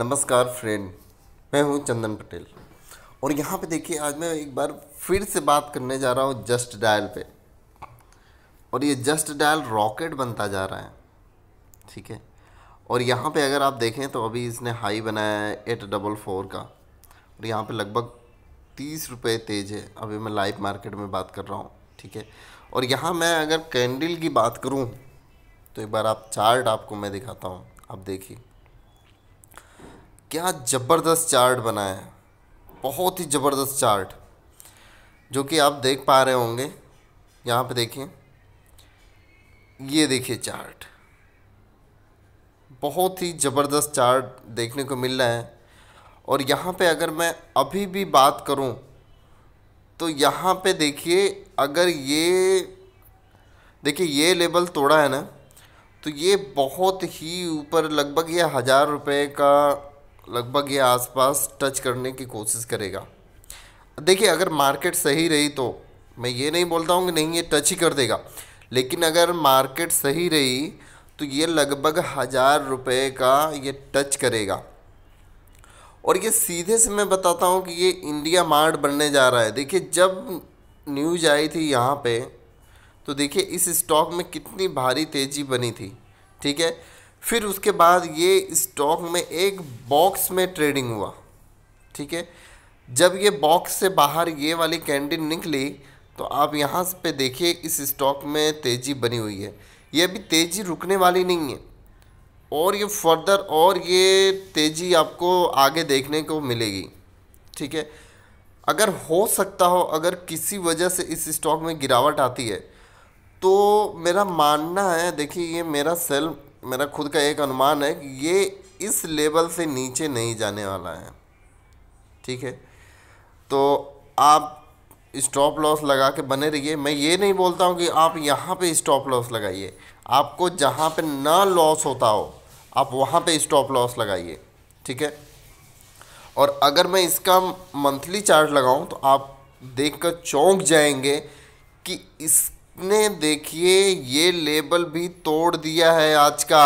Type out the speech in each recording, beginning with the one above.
नमस्कार फ्रेंड मैं हूं चंदन पटेल और यहां पे देखिए आज मैं एक बार फिर से बात करने जा रहा हूं जस्ट डायल पे और ये जस्ट डायल रॉकेट बनता जा रहा है ठीक है और यहाँ पे अगर आप देखें तो अभी इसने हाई बनाया है एट डबल फोर का और यहाँ पे लगभग तीस रुपये तेज है अभी मैं लाइव मार्केट में बात कर रहा हूँ ठीक है और यहाँ मैं अगर कैंडल की बात करूँ तो एक बार आप चार्ट आपको मैं दिखाता हूँ आप देखिए क्या ज़बरदस्त चार्ट बनाया है बहुत ही ज़बरदस्त चार्ट जो कि आप देख पा रहे होंगे यहाँ पे देखिए ये देखिए चार्ट बहुत ही ज़बरदस्त चार्ट देखने को मिल रहा है और यहाँ पे अगर मैं अभी भी बात करूँ तो यहाँ पे देखिए अगर ये देखिए ये लेवल तोड़ा है ना तो ये बहुत ही ऊपर लगभग ये हज़ार रुपये का लगभग ये आसपास टच करने की कोशिश करेगा देखिए अगर मार्केट सही रही तो मैं ये नहीं बोलता हूँ कि नहीं ये टच ही कर देगा लेकिन अगर मार्केट सही रही तो ये लगभग हज़ार रुपये का ये टच करेगा और ये सीधे से मैं बताता हूँ कि ये इंडिया मार्ट बनने जा रहा है देखिए जब न्यूज आई थी यहाँ पे तो देखिए इस स्टॉक में कितनी भारी तेज़ी बनी थी ठीक है फिर उसके बाद ये स्टॉक में एक बॉक्स में ट्रेडिंग हुआ ठीक है जब ये बॉक्स से बाहर ये वाली कैंडल निकली तो आप यहाँ पे देखिए इस स्टॉक में तेज़ी बनी हुई है ये अभी तेज़ी रुकने वाली नहीं है और ये फर्दर और ये तेज़ी आपको आगे देखने को मिलेगी ठीक है अगर हो सकता हो अगर किसी वजह से इस स्टॉक में गिरावट आती है तो मेरा मानना है देखिए ये मेरा सेल मेरा खुद का एक अनुमान है कि ये इस लेवल से नीचे नहीं जाने वाला है ठीक है तो आप स्टॉप लॉस लगा के बने रहिए मैं ये नहीं बोलता हूँ कि आप यहाँ पे स्टॉप लॉस लगाइए आपको जहाँ पे ना लॉस होता हो आप वहाँ पे स्टॉप लॉस लगाइए ठीक है और अगर मैं इसका मंथली चार्ट लगाऊँ तो आप देख कर चौंक जाएंगे कि इस इसने देखिए ये लेबल भी तोड़ दिया है आज का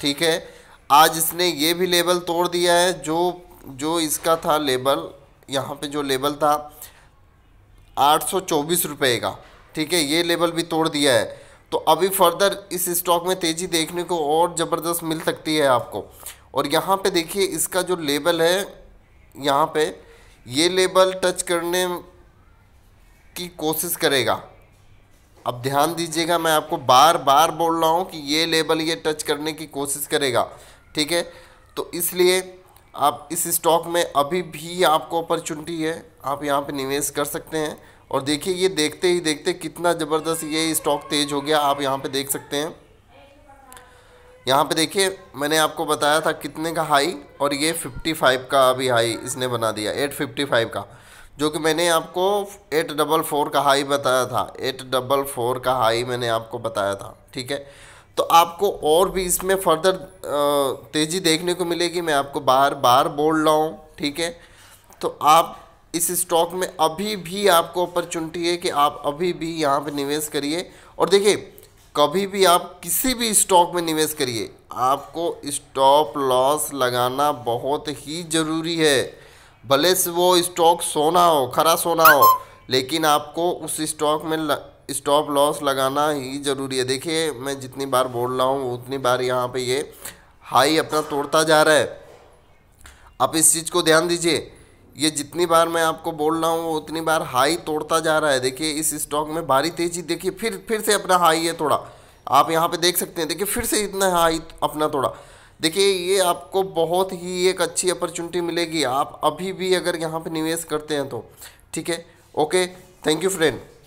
ठीक है आज इसने ये भी लेबल तोड़ दिया है जो जो इसका था लेबल यहाँ पे जो लेबल था आठ सौ चौबीस रुपये का ठीक है ये लेबल भी तोड़ दिया है तो अभी फर्दर इस स्टॉक में तेज़ी देखने को और ज़बरदस्त मिल सकती है आपको और यहाँ पे देखिए इसका जो लेबल है यहाँ पे ये लेबल टच करने की कोशिश करेगा अब ध्यान दीजिएगा मैं आपको बार बार बोल रहा हूँ कि ये लेवल ये टच करने की कोशिश करेगा ठीक है तो इसलिए आप इस स्टॉक में अभी भी आपको अपॉर्चुनिटी है आप यहाँ पे निवेश कर सकते हैं और देखिए ये देखते ही देखते कितना ज़बरदस्त ये स्टॉक तेज़ हो गया आप यहाँ पे देख सकते हैं यहाँ पे देखिए मैंने आपको बताया था कितने का हाई और ये 55 का अभी हाई इसने बना दिया 855 का जो कि मैंने आपको एट डबल फोर का हाई बताया था एट डबल फोर का हाई मैंने आपको बताया था ठीक है तो आपको और भी इसमें फर्दर तेज़ी देखने को मिलेगी मैं आपको बार बार बोल रहा हूँ ठीक है तो आप इस स्टॉक में अभी भी आपको अपॉर्चुनिटी है कि आप अभी भी यहाँ पर निवेश करिए और देखिए कभी भी आप किसी भी स्टॉक में निवेश करिए आपको स्टॉप लॉस लगाना बहुत ही ज़रूरी है भले से वो स्टॉक सोना हो खरा सोना हो लेकिन आपको उस स्टॉक में स्टॉप लॉस लगाना ही ज़रूरी है देखिए मैं जितनी बार बोल रहा हूँ उतनी बार यहाँ पे ये हाई अपना तोड़ता जा रहा है आप इस चीज़ को ध्यान दीजिए ये जितनी बार मैं आपको बोल रहा हूँ उतनी बार हाई तोड़ता जा रहा है देखिए इस स्टॉक में भारी तेज़ी देखिए फिर फिर से अपना हाई है थोड़ा आप यहाँ पे देख सकते हैं देखिए फिर से इतना हाई अपना थोड़ा देखिए ये आपको बहुत ही एक अच्छी अपॉर्चुनिटी मिलेगी आप अभी भी अगर यहाँ पर निवेश करते हैं तो ठीक है ओके थैंक यू फ्रेंड